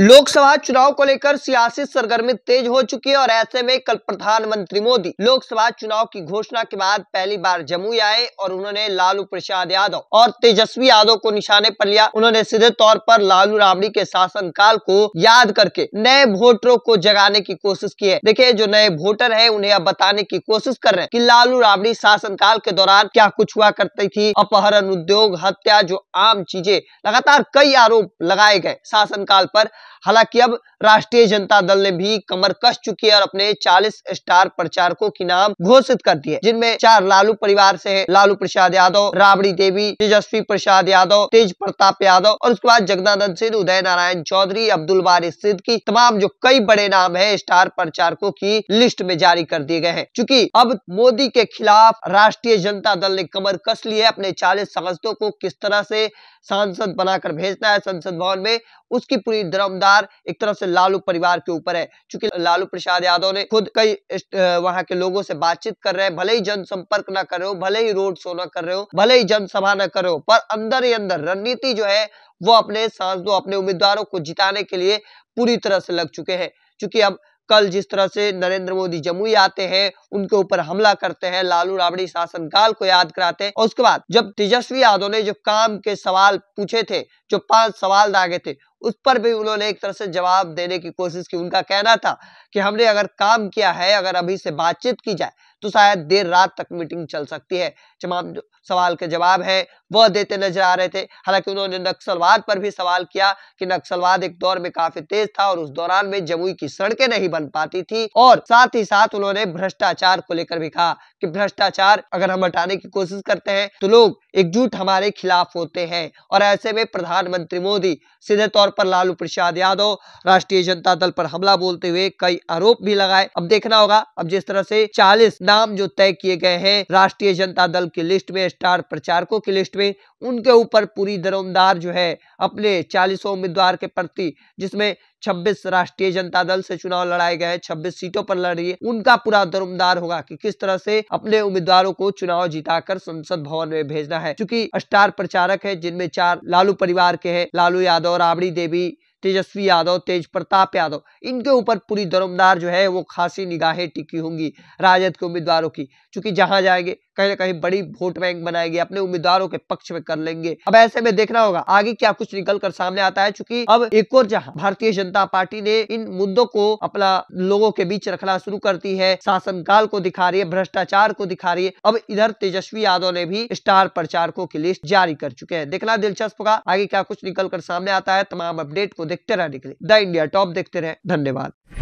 लोकसभा चुनाव को लेकर सियासी सरगर्मी तेज हो चुकी है और ऐसे में कल प्रधानमंत्री मोदी लोकसभा चुनाव की घोषणा के बाद पहली बार जम्मू आए और उन्होंने लालू प्रसाद यादव और तेजस्वी यादव को निशाने पर लिया उन्होंने सीधे तौर पर लालू राबड़ी के शासनकाल को याद करके नए वोटरों को जगाने की कोशिश की है देखिये जो नए वोटर है उन्हें अब बताने की कोशिश कर रहे हैं की लालू राबड़ी शासनकाल के दौरान क्या कुछ हुआ करती थी अपहरण उद्योग हत्या जो आम चीजें लगातार कई आरोप लगाए गए शासनकाल पर हालांकि अब राष्ट्रीय जनता दल ने भी कमर कस चुकी है और अपने 40 स्टार प्रचारकों के नाम घोषित कर दिए जिनमें चार लालू परिवार से है लालू प्रसाद यादव राबड़ी देवी तेजस्वी प्रसाद यादव तेज प्रताप यादव और उसके बाद जगदानंद सिंह उदय नारायण चौधरी अब्दुल सिद्ध की तमाम जो कई बड़े नाम है स्टार प्रचारकों की लिस्ट में जारी कर दिए गए हैं चूंकि अब मोदी के खिलाफ राष्ट्रीय जनता दल ने कमर कस ली है अपने चालीस सदस्यों को किस तरह से सांसद बनाकर भेजना है संसद भवन में उसकी पूरी दरम जिम्मेदार एक तरफ से लालू परिवार के ऊपर है क्योंकि लालू प्रसाद यादव ने खुद कई वहां के लोगों से बातचीत कर रहे हैं भले ही जनसंपर्क ना कर रहे हो भले ही रोड शो ना कर रहे हो भले ही जनसभा ना कर रहे हो पर अंदर ही अंदर रणनीति जो है वो अपने सांसदों अपने उम्मीदवारों को जिताने के लिए पूरी तरह से लग चुके हैं चूंकि अब कल जिस तरह से नरेंद्र मोदी जमुई आते हैं उनके ऊपर हमला करते हैं लालू राबड़ी शासनकाल को याद कराते हैं और उसके बाद जब तेजस्वी यादव ने जो काम के सवाल पूछे थे जो पांच सवाल दागे थे उस पर भी उन्होंने एक तरह से जवाब देने की कोशिश की उनका कहना था कि हमने अगर काम किया है अगर अभी से बातचीत की जाए तो शायद देर रात तक मीटिंग चल सकती है तमाम सवाल के जवाब हैं वह देते नजर आ रहे थे हालांकि उन्होंने नक्सलवाद पर भी सवाल किया कि नक्सलवाद एक दौर में काफी तेज था और उस दौरान में जमुई की सड़कें नहीं बन पाती थी और साथ ही साथ उन्होंने भ्रष्टाचार को लेकर भी कहा कि भ्रष्टाचार अगर हम हटाने की कोशिश करते हैं तो लोग एकजुट हमारे खिलाफ होते हैं और ऐसे में प्रधानमंत्री मोदी सीधे तौर पर लालू प्रसाद यादव राष्ट्रीय जनता दल पर हमला बोलते हुए कई आरोप भी लगाए अब देखना होगा अब जिस तरह से 40 नाम जो तय किए गए हैं राष्ट्रीय जनता दल की लिस्ट में स्टार प्रचारकों की लिस्ट में उनके ऊपर पूरी दरोमदार जो है अपने चालीसों उम्मीदवार के प्रति जिसमें 26 राष्ट्रीय जनता दल से चुनाव लड़ाए गए 26 सीटों पर लड़ रही है उनका पूरा दरमदार होगा कि किस तरह से अपने उम्मीदवारों को चुनाव जिताकर संसद भवन में भेजना है चूंकि स्टार प्रचारक है जिनमें चार लालू परिवार के हैं लालू यादव राबड़ी देवी तेजस्वी यादव तेज प्रताप यादव इनके ऊपर पूरी दरमदार जो है वो खासी निगाहें टिकी होंगी राजद के उम्मीदवारों की चूंकि जहां जाएंगे कहीं ना कहीं बड़ी वोट बैंक बनाएंगे अपने उम्मीदवारों के पक्ष में कर लेंगे अब ऐसे में देखना होगा आगे क्या कुछ निकल कर सामने आता है चूंकि अब एक और जहां भारतीय जनता पार्टी ने इन मुद्दों को अपना लोगों के बीच रखना शुरू करती है शासनकाल को दिखा रही है भ्रष्टाचार को दिखा रही है अब इधर तेजस्वी यादव ने भी स्टार प्रचारकों की लिस्ट जारी कर चुके हैं देखना दिलचस्प होगा आगे क्या कुछ निकल कर सामने आता है तमाम अपडेट को देखते रहने के लिए द इंडिया टॉप देखते रहे धन्यवाद